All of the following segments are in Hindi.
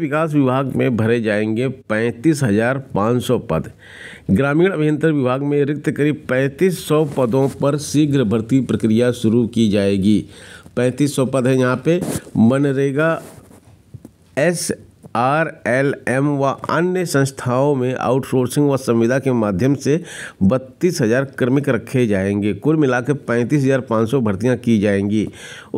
विकास विभाग में भरे जाएंगे पैंतीस हजार पाँच सौ पद ग्रामीण अभियंत्र विभाग में रिक्त करीब पैंतीस सौ पदों पर शीघ्र भर्ती प्रक्रिया शुरू की जाएगी पैंतीस सौ पद हैं यहाँ पे मनरेगा एस आर एल एम व अन्य संस्थाओं में आउटसोर्सिंग व संविदा के माध्यम से बत्तीस हज़ार कर्मिक रखे जाएंगे कुल मिलाकर पैंतीस हज़ार पाँच सौ भर्तियाँ की जाएंगी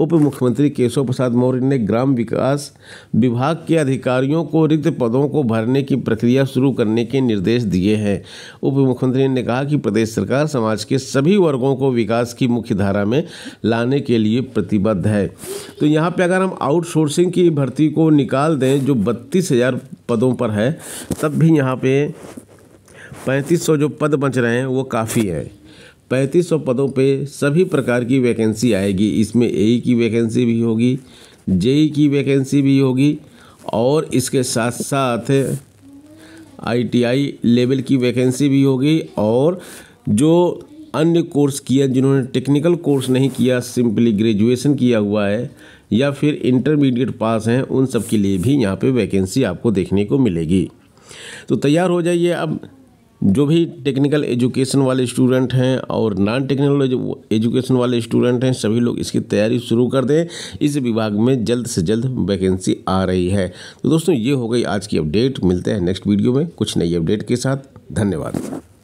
उप मुख्यमंत्री केशव प्रसाद मौर्य ने ग्राम विकास विभाग के अधिकारियों को रिक्त पदों को भरने की प्रक्रिया शुरू करने के निर्देश दिए हैं उप मुख्यमंत्री ने कहा कि प्रदेश सरकार समाज के सभी वर्गों को विकास की मुख्यधारा में लाने के लिए प्रतिबद्ध है तो यहाँ पर अगर हम आउटसोर्सिंग की भर्ती को निकाल दें जो बत्तीस बत्तीस हज़ार पदों पर है तब भी यहाँ पे पैंतीस सौ जो पद बच रहे हैं वो काफ़ी है पैंतीस सौ पदों पे सभी प्रकार की वैकेंसी आएगी इसमें ए की वैकेंसी भी होगी जेई की वैकेंसी भी होगी और इसके साथ साथ आईटीआई लेवल की वैकेंसी भी होगी और जो अन्य कोर्स किया जिन्होंने टेक्निकल कोर्स नहीं किया सिंपली ग्रेजुएशन किया हुआ है या फिर इंटरमीडिएट पास हैं उन सब के लिए भी यहाँ पे वैकेंसी आपको देखने को मिलेगी तो तैयार हो जाइए अब जो भी टेक्निकल एजुकेशन वाले स्टूडेंट हैं और नॉन टेक्निकल एजुकेशन वाले स्टूडेंट हैं सभी लोग इसकी तैयारी शुरू कर दें इस विभाग में जल्द से जल्द वैकेंसी आ रही है तो दोस्तों ये हो गई आज की अपडेट मिलते हैं नेक्स्ट वीडियो में कुछ नई अपडेट के साथ धन्यवाद